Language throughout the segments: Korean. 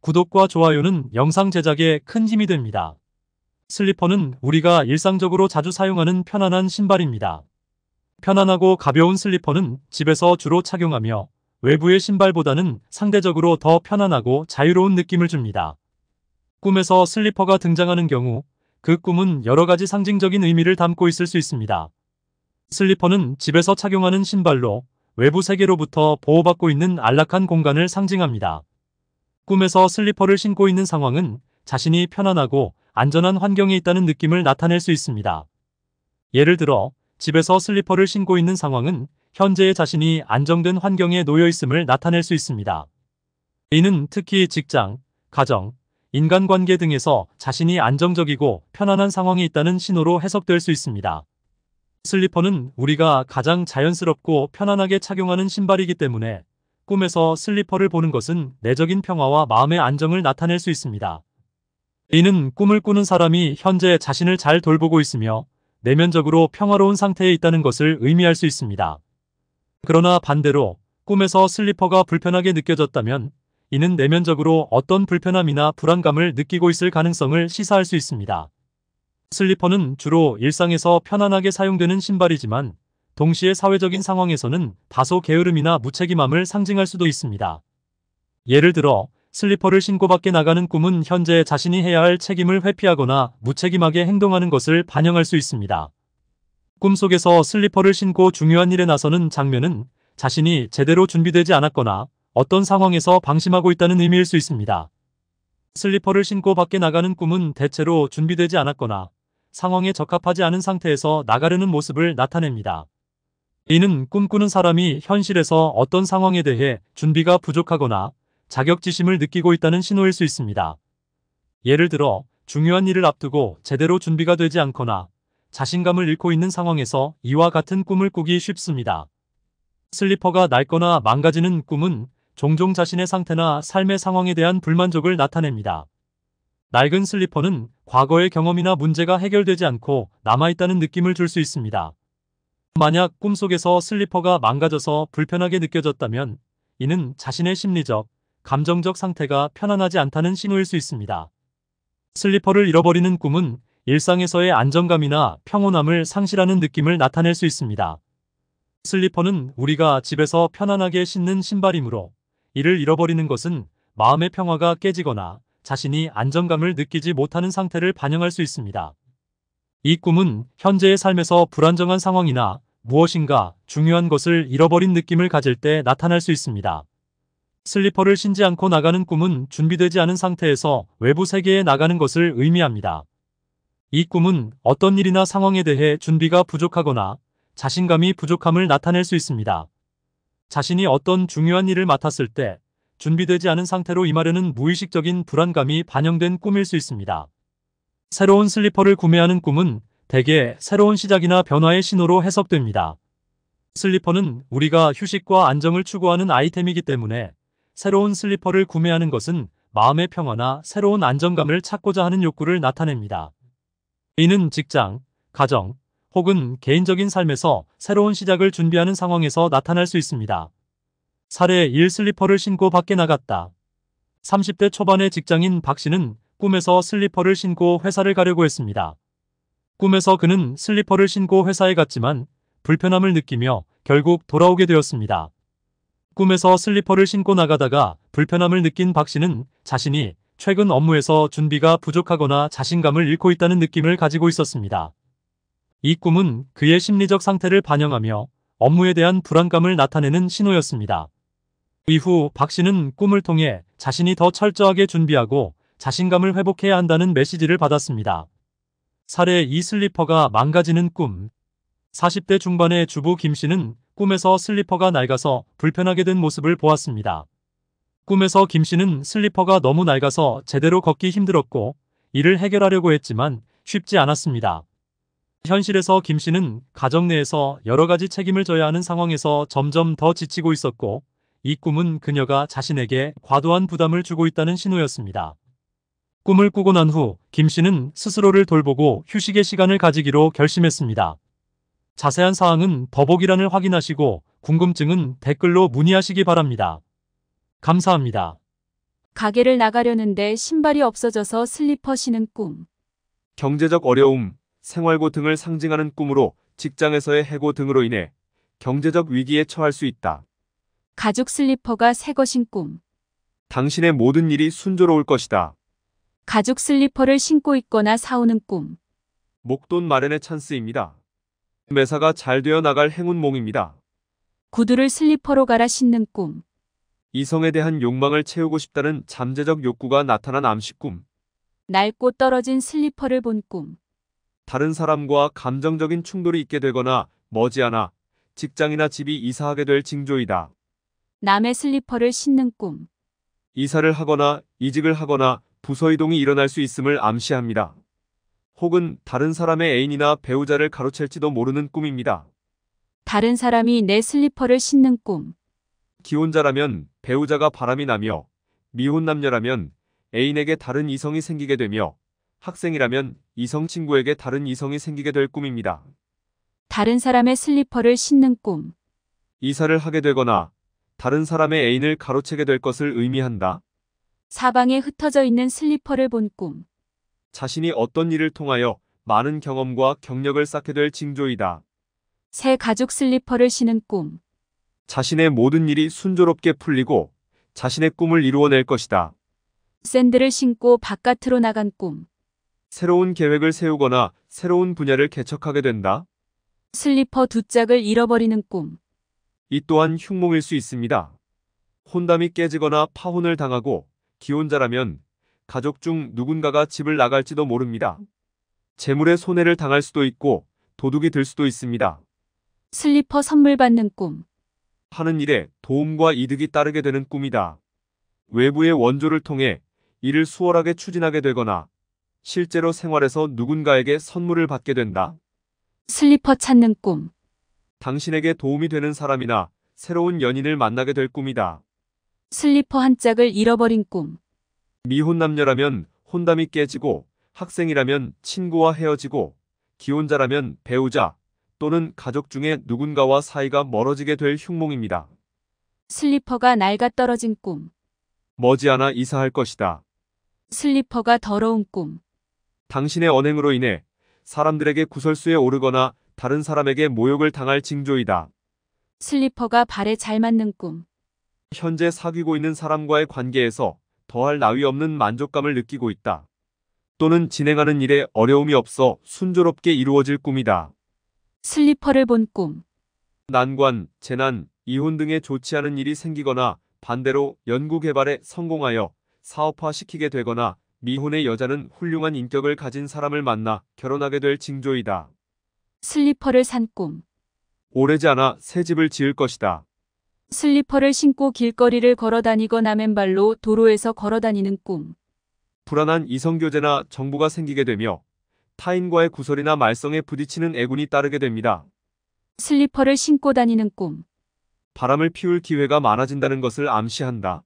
구독과 좋아요는 영상 제작에 큰 힘이 됩니다. 슬리퍼는 우리가 일상적으로 자주 사용하는 편안한 신발입니다. 편안하고 가벼운 슬리퍼는 집에서 주로 착용하며 외부의 신발보다는 상대적으로 더 편안하고 자유로운 느낌을 줍니다. 꿈에서 슬리퍼가 등장하는 경우 그 꿈은 여러 가지 상징적인 의미를 담고 있을 수 있습니다. 슬리퍼는 집에서 착용하는 신발로 외부 세계로부터 보호받고 있는 안락한 공간을 상징합니다. 꿈에서 슬리퍼를 신고 있는 상황은 자신이 편안하고 안전한 환경에 있다는 느낌을 나타낼 수 있습니다. 예를 들어 집에서 슬리퍼를 신고 있는 상황은 현재의 자신이 안정된 환경에 놓여 있음을 나타낼 수 있습니다. 이는 특히 직장, 가정, 인간관계 등에서 자신이 안정적이고 편안한 상황이 있다는 신호로 해석될 수 있습니다. 슬리퍼는 우리가 가장 자연스럽고 편안하게 착용하는 신발이기 때문에 꿈에서 슬리퍼를 보는 것은 내적인 평화와 마음의 안정을 나타낼 수 있습니다. 이는 꿈을 꾸는 사람이 현재 자신을 잘 돌보고 있으며 내면적으로 평화로운 상태에 있다는 것을 의미할 수 있습니다. 그러나 반대로 꿈에서 슬리퍼가 불편하게 느껴졌다면 이는 내면적으로 어떤 불편함이나 불안감을 느끼고 있을 가능성을 시사할 수 있습니다. 슬리퍼는 주로 일상에서 편안하게 사용되는 신발이지만 동시에 사회적인 상황에서는 다소 게으름이나 무책임함을 상징할 수도 있습니다. 예를 들어 슬리퍼를 신고 밖에 나가는 꿈은 현재 자신이 해야 할 책임을 회피하거나 무책임하게 행동하는 것을 반영할 수 있습니다. 꿈속에서 슬리퍼를 신고 중요한 일에 나서는 장면은 자신이 제대로 준비되지 않았거나 어떤 상황에서 방심하고 있다는 의미일 수 있습니다. 슬리퍼를 신고 밖에 나가는 꿈은 대체로 준비되지 않았거나 상황에 적합하지 않은 상태에서 나가려는 모습을 나타냅니다. 이는 꿈꾸는 사람이 현실에서 어떤 상황에 대해 준비가 부족하거나 자격지심을 느끼고 있다는 신호일 수 있습니다. 예를 들어 중요한 일을 앞두고 제대로 준비가 되지 않거나 자신감을 잃고 있는 상황에서 이와 같은 꿈을 꾸기 쉽습니다. 슬리퍼가 낡거나 망가지는 꿈은 종종 자신의 상태나 삶의 상황에 대한 불만족을 나타냅니다. 낡은 슬리퍼는 과거의 경험이나 문제가 해결되지 않고 남아있다는 느낌을 줄 수 있습니다. 만약 꿈속에서 슬리퍼가 망가져서 불편하게 느껴졌다면 이는 자신의 심리적, 감정적 상태가 편안하지 않다는 신호일 수 있습니다. 슬리퍼를 잃어버리는 꿈은 일상에서의 안정감이나 평온함을 상실하는 느낌을 나타낼 수 있습니다. 슬리퍼는 우리가 집에서 편안하게 신는 신발이므로 이를 잃어버리는 것은 마음의 평화가 깨지거나 자신이 안정감을 느끼지 못하는 상태를 반영할 수 있습니다. 이 꿈은 현재의 삶에서 불안정한 상황이나 무엇인가 중요한 것을 잃어버린 느낌을 가질 때 나타날 수 있습니다. 슬리퍼를 신지 않고 나가는 꿈은 준비되지 않은 상태에서 외부 세계에 나가는 것을 의미합니다. 이 꿈은 어떤 일이나 상황에 대해 준비가 부족하거나 자신감이 부족함을 나타낼 수 있습니다. 자신이 어떤 중요한 일을 맡았을 때 준비되지 않은 상태로 임하려는 무의식적인 불안감이 반영된 꿈일 수 있습니다. 새로운 슬리퍼를 구매하는 꿈은 대개 새로운 시작이나 변화의 신호로 해석됩니다. 슬리퍼는 우리가 휴식과 안정을 추구하는 아이템이기 때문에 새로운 슬리퍼를 구매하는 것은 마음의 평화나 새로운 안정감을 찾고자 하는 욕구를 나타냅니다. 이는 직장, 가정, 혹은 개인적인 삶에서 새로운 시작을 준비하는 상황에서 나타날 수 있습니다. 사례 1 슬리퍼를 신고 밖에 나갔다. 30대 초반의 직장인 박 씨는 꿈에서 슬리퍼를 신고 회사를 가려고 했습니다. 꿈에서 그는 슬리퍼를 신고 회사에 갔지만 불편함을 느끼며 결국 돌아오게 되었습니다. 꿈에서 슬리퍼를 신고 나가다가 불편함을 느낀 박 씨는 자신이 최근 업무에서 준비가 부족하거나 자신감을 잃고 있다는 느낌을 가지고 있었습니다. 이 꿈은 그의 심리적 상태를 반영하며 업무에 대한 불안감을 나타내는 신호였습니다. 이후 박 씨는 꿈을 통해 자신이 더 철저하게 준비하고 자신감을 회복해야 한다는 메시지를 받았습니다. 사례 2 슬리퍼가 망가지는 꿈 40대 중반의 주부 김 씨는 꿈에서 슬리퍼가 낡아서 불편하게 된 모습을 보았습니다. 꿈에서 김 씨는 슬리퍼가 너무 낡아서 제대로 걷기 힘들었고 이를 해결하려고 했지만 쉽지 않았습니다. 현실에서 김 씨는 가정 내에서 여러 가지 책임을 져야 하는 상황에서 점점 더 지치고 있었고 이 꿈은 그녀가 자신에게 과도한 부담을 주고 있다는 신호였습니다. 꿈을 꾸고 난 후김 씨는 스스로를 돌보고 휴식의 시간을 가지기로 결심했습니다. 자세한 사항은 더보기란을 확인하시고 궁금증은 댓글로 문의하시기 바랍니다. 감사합니다. 가게를 나가려는데 신발이 없어져서 슬리퍼 신은 꿈. 경제적 어려움, 생활고 등을 상징하는 꿈으로 직장에서의 해고 등으로 인해 경제적 위기에 처할 수 있다. 가죽 슬리퍼가 새 것인 꿈. 당신의 모든 일이 순조로울 것이다. 가죽 슬리퍼를 신고 있거나 사오는 꿈. 목돈 마련의 찬스입니다. 매사가 잘 되어 나갈 행운몽입니다. 구두를 슬리퍼로 갈아 신는 꿈. 이성에 대한 욕망을 채우고 싶다는 잠재적 욕구가 나타난 암시꿈. 낡고 떨어진 슬리퍼를 본 꿈. 다른 사람과 감정적인 충돌이 있게 되거나 머지않아 직장이나 집이 이사하게 될 징조이다. 남의 슬리퍼를 신는 꿈. 이사를 하거나 이직을 하거나 부서 이동이 일어날 수 있음을 암시합니다. 혹은 다른 사람의 애인이나 배우자를 가로챌지도 모르는 꿈입니다. 다른 사람이 내 슬리퍼를 신는 꿈. 기혼자라면 배우자가 바람이 나며 미혼 남녀라면 애인에게 다른 이성이 생기게 되며 학생이라면 이성 친구에게 다른 이성이 생기게 될 꿈입니다. 다른 사람의 슬리퍼를 신는 꿈. 이사를 하게 되거나 다른 사람의 애인을 가로채게 될 것을 의미한다. 사방에 흩어져 있는 슬리퍼를 본 꿈. 자신이 어떤 일을 통하여 많은 경험과 경력을 쌓게 될 징조이다. 새 가죽 슬리퍼를 신은 꿈. 자신의 모든 일이 순조롭게 풀리고 자신의 꿈을 이루어낼 것이다. 샌들을 신고 바깥으로 나간 꿈. 새로운 계획을 세우거나 새로운 분야를 개척하게 된다. 슬리퍼 두 짝을 잃어버리는 꿈. 이 또한 흉몽일 수 있습니다. 혼담이 깨지거나 파혼을 당하고 기혼자라면 가족 중 누군가가 집을 나갈지도 모릅니다. 재물의 손해를 당할 수도 있고 도둑이 될 수도 있습니다. 슬리퍼 선물 받는 꿈. 하는 일에 도움과 이득이 따르게 되는 꿈이다. 외부의 원조를 통해 일을 수월하게 추진하게 되거나 실제로 생활에서 누군가에게 선물을 받게 된다. 슬리퍼 찾는 꿈. 당신에게 도움이 되는 사람이나 새로운 연인을 만나게 될 꿈이다. 슬리퍼 한 짝을 잃어버린 꿈. 미혼 남녀라면 혼담이 깨지고 학생이라면 친구와 헤어지고 기혼자라면 배우자 또는 가족 중에 누군가와 사이가 멀어지게 될 흉몽입니다. 슬리퍼가 낡아 떨어진 꿈. 머지않아 이사할 것이다. 슬리퍼가 더러운 꿈. 당신의 언행으로 인해 사람들에게 구설수에 오르거나 다른 사람에게 모욕을 당할 징조이다. 슬리퍼가 발에 잘 맞는 꿈. 현재 사귀고 있는 사람과의 관계에서 더할 나위 없는 만족감을 느끼고 있다. 또는 진행하는 일에 어려움이 없어 순조롭게 이루어질 꿈이다. 슬리퍼를 본 꿈. 난관, 재난, 이혼 등의 좋지 않은 일이 생기거나 반대로 연구개발에 성공하여 사업화시키게 되거나 미혼의 여자는 훌륭한 인격을 가진 사람을 만나 결혼하게 될 징조이다. 슬리퍼를 산 꿈. 오래지 않아 새 집을 지을 것이다. 슬리퍼를 신고 길거리를 걸어다니거나 맨발로 도로에서 걸어다니는 꿈. 불안한 이성교제나 정보가 생기게 되며 타인과의 구설이나 말썽에 부딪히는 애군이 따르게 됩니다. 슬리퍼를 신고 다니는 꿈. 바람을 피울 기회가 많아진다는 것을 암시한다.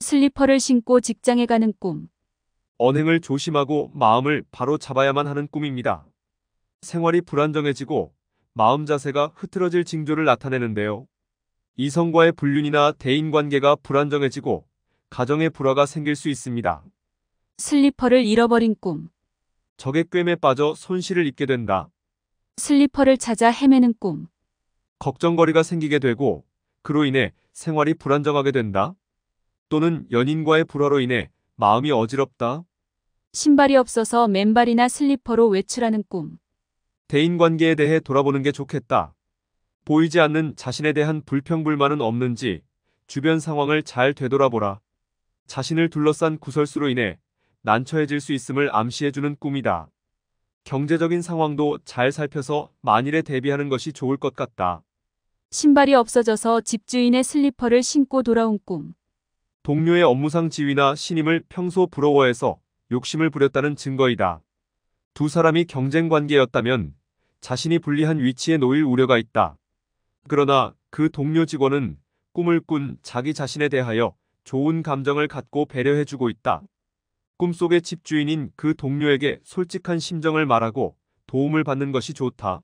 슬리퍼를 신고 직장에 가는 꿈. 언행을 조심하고 마음을 바로 잡아야만 하는 꿈입니다. 생활이 불안정해지고 마음 자세가 흐트러질 징조를 나타내는데요. 이성과의 불륜이나 대인관계가 불안정해지고 가정의 불화가 생길 수 있습니다. 슬리퍼를 잃어버린 꿈. 적의 꿰에 빠져 손실을 입게 된다. 슬리퍼를 찾아 헤매는 꿈. 걱정거리가 생기게 되고 그로 인해 생활이 불안정하게 된다. 또는 연인과의 불화로 인해 마음이 어지럽다. 신발이 없어서 맨발이나 슬리퍼로 외출하는 꿈. 대인관계에 대해 돌아보는 게 좋겠다. 보이지 않는 자신에 대한 불평불만은 없는지 주변 상황을 잘 되돌아보라. 자신을 둘러싼 구설수로 인해 난처해질 수 있음을 암시해주는 꿈이다. 경제적인 상황도 잘 살펴서 만일에 대비하는 것이 좋을 것 같다. 신발이 없어져서 집주인의 슬리퍼를 신고 돌아온 꿈. 동료의 업무상 지위나 신임을 평소 부러워해서 욕심을 부렸다는 증거이다. 두 사람이 경쟁 관계였다면 자신이 불리한 위치에 놓일 우려가 있다. 그러나 그 동료 직원은 꿈을 꾼 자기 자신에 대하여 좋은 감정을 갖고 배려해주고 있다. 꿈속의 집주인인 그 동료에게 솔직한 심정을 말하고 도움을 받는 것이 좋다.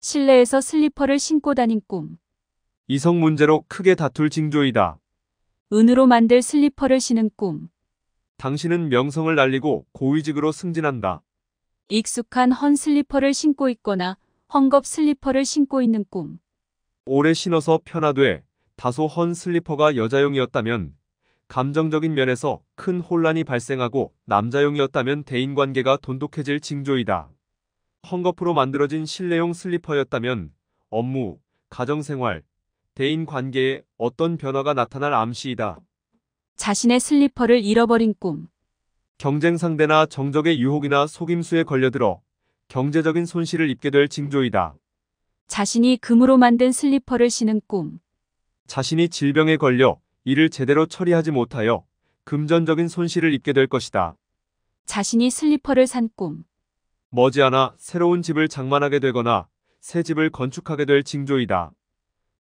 실내에서 슬리퍼를 신고 다닌 꿈. 이성 문제로 크게 다툴 징조이다. 은으로 만들 슬리퍼를 신은 꿈. 당신은 명성을 날리고 고위직으로 승진한다. 익숙한 헌 슬리퍼를 신고 있거나 헝겁 슬리퍼를 신고 있는 꿈. 오래 신어서 편하되 다소 헌 슬리퍼가 여자용이었다면 감정적인 면에서 큰 혼란이 발생하고 남자용이었다면 대인관계가 돈독해질 징조이다. 헝겊으로 만들어진 실내용 슬리퍼였다면 업무, 가정생활, 대인관계에 어떤 변화가 나타날 암시이다. 자신의 슬리퍼를 잃어버린 꿈. 경쟁 상대나 정적의 유혹이나 속임수에 걸려들어 경제적인 손실을 입게 될 징조이다. 자신이 금으로 만든 슬리퍼를 신은 꿈. 자신이 질병에 걸려 이를 제대로 처리하지 못하여 금전적인 손실을 입게 될 것이다. 자신이 슬리퍼를 산 꿈. 머지않아 새로운 집을 장만하게 되거나 새 집을 건축하게 될 징조이다.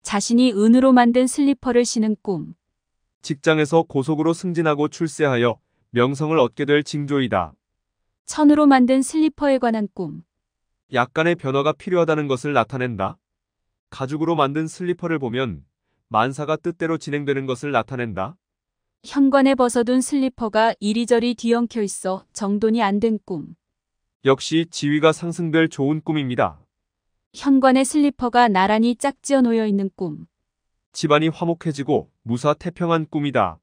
자신이 은으로 만든 슬리퍼를 신은 꿈. 직장에서 고속으로 승진하고 출세하여 명성을 얻게 될 징조이다. 천으로 만든 슬리퍼에 관한 꿈. 약간의 변화가 필요하다는 것을 나타낸다. 가죽으로 만든 슬리퍼를 보면 만사가 뜻대로 진행되는 것을 나타낸다. 현관에 벗어둔 슬리퍼가 이리저리 뒤엉켜 있어 정돈이 안 된 꿈. 역시 지위가 상승될 좋은 꿈입니다. 현관에 슬리퍼가 나란히 짝지어 놓여 있는 꿈. 집안이 화목해지고 무사태평한 꿈이다.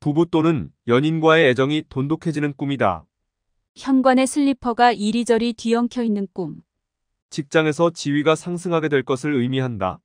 부부 또는 연인과의 애정이 돈독해지는 꿈이다. 현관의 슬리퍼가 이리저리 뒤엉켜 있는 꿈. 직장에서 지위가 상승하게 될 것을 의미한다.